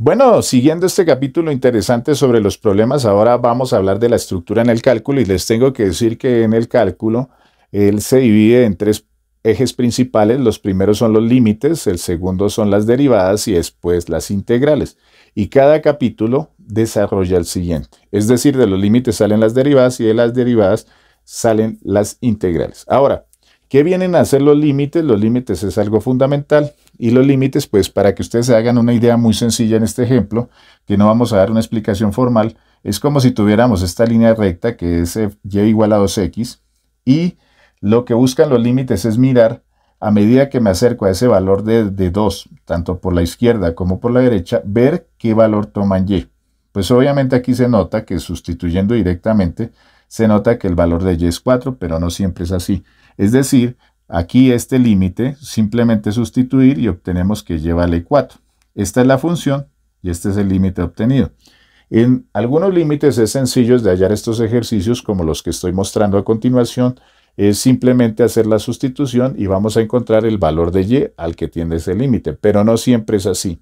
Bueno, siguiendo este capítulo interesante sobre los problemas, ahora vamos a hablar de la estructura en el cálculo y les tengo que decir que en el cálculo él se divide en tres ejes principales. Los primeros son los límites, el segundo son las derivadas y después las integrales. Y cada capítulo desarrolla el siguiente. Es decir, de los límites salen las derivadas y de las derivadas salen las integrales. Ahora, ¿Qué vienen a hacer los límites? Los límites es algo fundamental y los límites, pues para que ustedes se hagan una idea muy sencilla en este ejemplo, que no vamos a dar una explicación formal, es como si tuviéramos esta línea recta que es y igual a 2x y lo que buscan los límites es mirar a medida que me acerco a ese valor de, de 2, tanto por la izquierda como por la derecha, ver qué valor toman y. Pues obviamente aquí se nota que sustituyendo directamente, se nota que el valor de y es 4, pero no siempre es así. Es decir, aquí este límite simplemente sustituir y obtenemos que lleva vale 4 Esta es la función y este es el límite obtenido. En algunos límites es sencillo de hallar estos ejercicios como los que estoy mostrando a continuación. Es simplemente hacer la sustitución y vamos a encontrar el valor de y al que tiende ese límite, pero no siempre es así.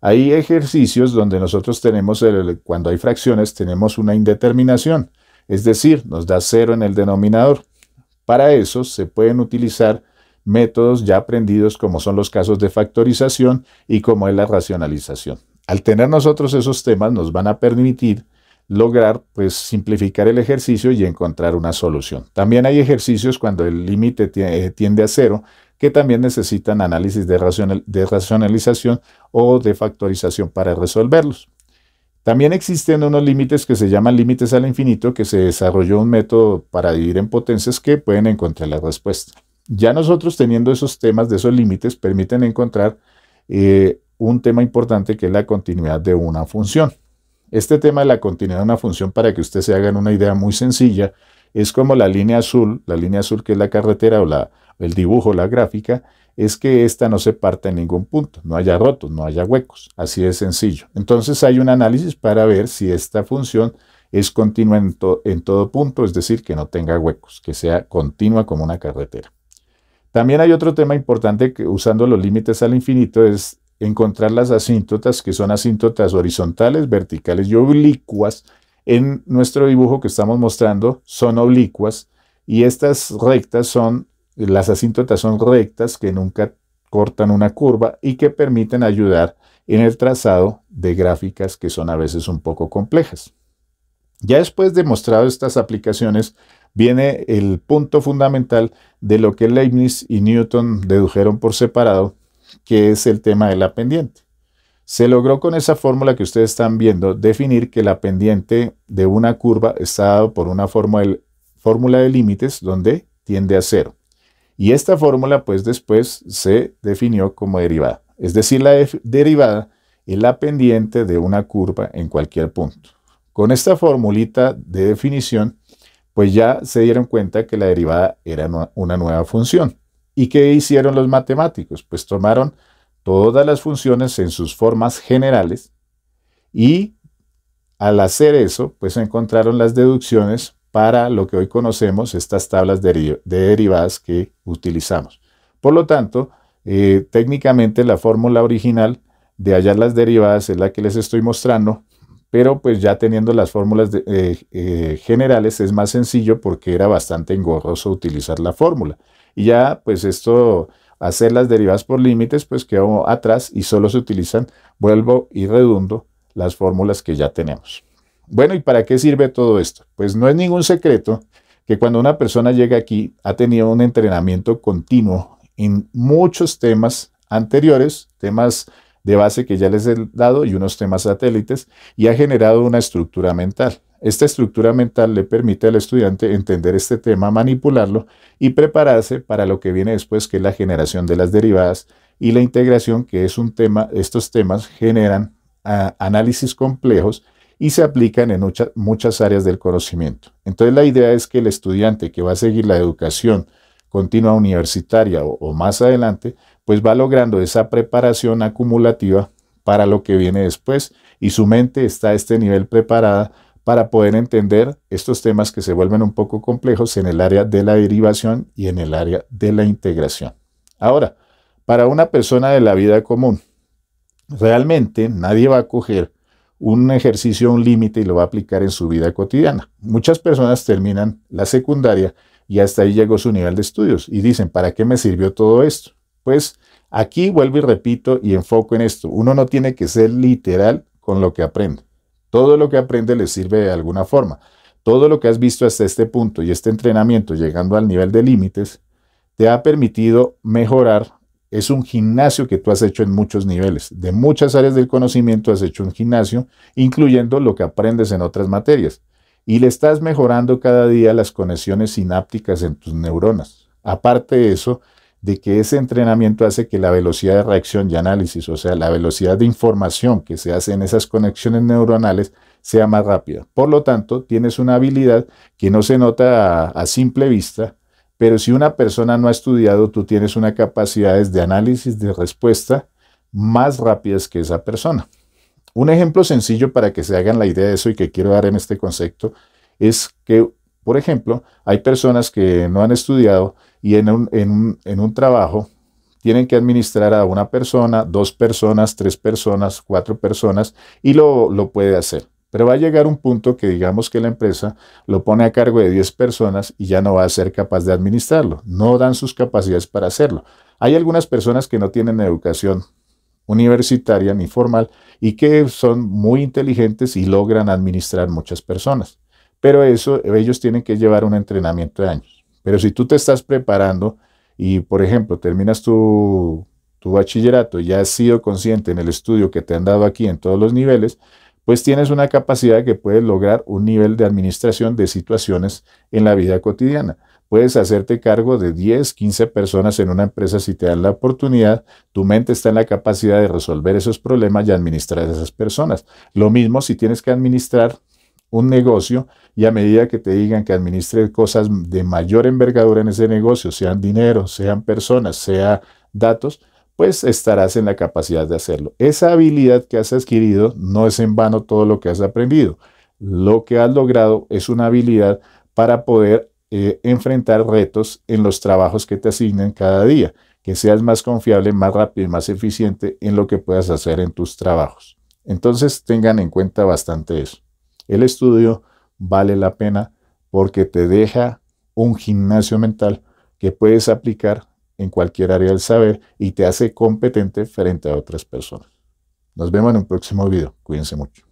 Hay ejercicios donde nosotros tenemos, el, cuando hay fracciones, tenemos una indeterminación, es decir, nos da cero en el denominador. Para eso se pueden utilizar métodos ya aprendidos como son los casos de factorización y como es la racionalización. Al tener nosotros esos temas nos van a permitir lograr pues simplificar el ejercicio y encontrar una solución. También hay ejercicios cuando el límite eh, tiende a cero que también necesitan análisis de racionalización o de factorización para resolverlos. También existen unos límites que se llaman límites al infinito, que se desarrolló un método para dividir en potencias que pueden encontrar la respuesta. Ya nosotros teniendo esos temas de esos límites permiten encontrar eh, un tema importante que es la continuidad de una función. Este tema de la continuidad de una función, para que ustedes se hagan una idea muy sencilla, es como la línea azul, la línea azul que es la carretera o el dibujo, la gráfica, es que esta no se parte en ningún punto, no haya rotos, no haya huecos. Así de sencillo. Entonces hay un análisis para ver si esta función es continua en, todo punto, es decir, que no tenga huecos, que sea continua como una carretera. También hay otro tema importante que usando los límites al infinito es encontrar las asíntotas, que son asíntotas horizontales, verticales y oblicuas. En nuestro dibujo que estamos mostrando son oblicuas y estas rectas son las asíntotas son rectas que nunca cortan una curva y que permiten ayudar en el trazado de gráficas que son a veces un poco complejas. Ya después de mostrar estas aplicaciones, viene el punto fundamental de lo que Leibniz y Newton dedujeron por separado, que es el tema de la pendiente. Se logró con esa fórmula que ustedes están viendo definir que la pendiente de una curva está dado por una fórmula de límites donde tiende a cero. Y esta fórmula pues después se definió como derivada. Es decir, la derivada es la pendiente de una curva en cualquier punto. Con esta formulita de definición, pues ya se dieron cuenta que la derivada era una nueva función. ¿Y qué hicieron los matemáticos? Pues tomaron todas las funciones en sus formas generales y al hacer eso, pues encontraron las deducciones para lo que hoy conocemos estas tablas de, derivadas que utilizamos. Por lo tanto, eh, técnicamente la fórmula original de hallar las derivadas es la que les estoy mostrando, pero pues ya teniendo las fórmulas eh, eh, generales es más sencillo porque era bastante engorroso utilizar la fórmula. Y ya pues esto, hacer las derivadas por límites pues quedó atrás y solo se utilizan, vuelvo y redundo, las fórmulas que ya tenemos. Bueno, ¿y para qué sirve todo esto? Pues no es ningún secreto que cuando una persona llega aquí ha tenido un entrenamiento continuo en muchos temas anteriores, temas de base que ya les he dado y unos temas satélites, y ha generado una estructura mental. Esta estructura mental le permite al estudiante entender este tema, manipularlo y prepararse para lo que viene después, que es la generación de las derivadas y la integración, que es un tema, estos temas generan ah, análisis complejos y se aplican en muchas áreas del conocimiento. Entonces la idea es que el estudiante que va a seguir la educación continua universitaria o, o más adelante, pues va logrando esa preparación acumulativa para lo que viene después y su mente está a este nivel preparada para poder entender estos temas que se vuelven un poco complejos en el área de la derivación y en el área de la integración. Ahora, para una persona de la vida común, realmente nadie va a coger un ejercicio, un límite y lo va a aplicar en su vida cotidiana. Muchas personas terminan la secundaria y hasta ahí llegó su nivel de estudios y dicen, ¿para qué me sirvió todo esto? Pues aquí vuelvo y repito y enfoco en esto. Uno no tiene que ser literal con lo que aprende. Todo lo que aprende le sirve de alguna forma. Todo lo que has visto hasta este punto y este entrenamiento llegando al nivel de límites te ha permitido mejorar es un gimnasio que tú has hecho en muchos niveles. De muchas áreas del conocimiento has hecho un gimnasio, incluyendo lo que aprendes en otras materias. Y le estás mejorando cada día las conexiones sinápticas en tus neuronas. Aparte de eso, de que ese entrenamiento hace que la velocidad de reacción y análisis, o sea, la velocidad de información que se hace en esas conexiones neuronales, sea más rápida. Por lo tanto, tienes una habilidad que no se nota a, simple vista, pero si una persona no ha estudiado, tú tienes una capacidades de análisis de respuesta más rápidas que esa persona. Un ejemplo sencillo para que se hagan la idea de eso y que quiero dar en este concepto es que, por ejemplo, hay personas que no han estudiado y en un, trabajo tienen que administrar a una persona, dos personas, tres personas, cuatro personas y lo, lo puede hacer. Pero va a llegar un punto que digamos que la empresa lo pone a cargo de 10 personas y ya no va a ser capaz de administrarlo. No dan sus capacidades para hacerlo. Hay algunas personas que no tienen educación universitaria ni formal y que son muy inteligentes y logran administrar muchas personas. Pero eso ellos tienen que llevar un entrenamiento de años. Pero si tú te estás preparando y, por ejemplo, terminas tu, bachillerato y has sido consciente en el estudio que te han dado aquí en todos los niveles, pues tienes una capacidad que puedes lograr un nivel de administración de situaciones en la vida cotidiana. Puedes hacerte cargo de 10, 15 personas en una empresa si te dan la oportunidad. Tu mente está en la capacidad de resolver esos problemas y administrar a esas personas. Lo mismo si tienes que administrar un negocio y a medida que te digan que administres cosas de mayor envergadura en ese negocio, sean dinero, sean personas, sean datos, pues estarás en la capacidad de hacerlo. Esa habilidad que has adquirido no es en vano todo lo que has aprendido. Lo que has logrado es una habilidad para poder eh, enfrentar retos en los trabajos que te asignan cada día, que seas más confiable, más rápido y más eficiente en lo que puedas hacer en tus trabajos. Entonces tengan en cuenta bastante eso. El estudio vale la pena porque te deja un gimnasio mental que puedes aplicar en cualquier área del saber y te hace competente frente a otras personas. Nos vemos en un próximo video. Cuídense mucho.